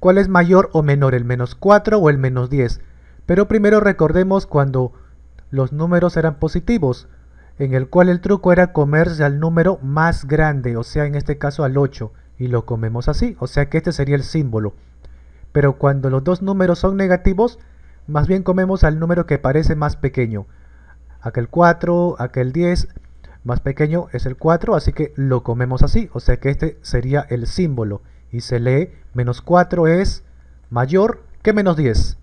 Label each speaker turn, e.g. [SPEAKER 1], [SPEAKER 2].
[SPEAKER 1] cuál es mayor o menor, el menos 4 o el menos 10. Pero primero recordemos cuando los números eran positivos, en el cual el truco era comerse al número más grande, o sea, en este caso al 8, y lo comemos así, o sea que este sería el símbolo. Pero cuando los dos números son negativos, más bien comemos al número que parece más pequeño. Aquel 4, aquel 10, más pequeño es el 4, así que lo comemos así, o sea que este sería el símbolo y se lee menos 4 es mayor que menos 10.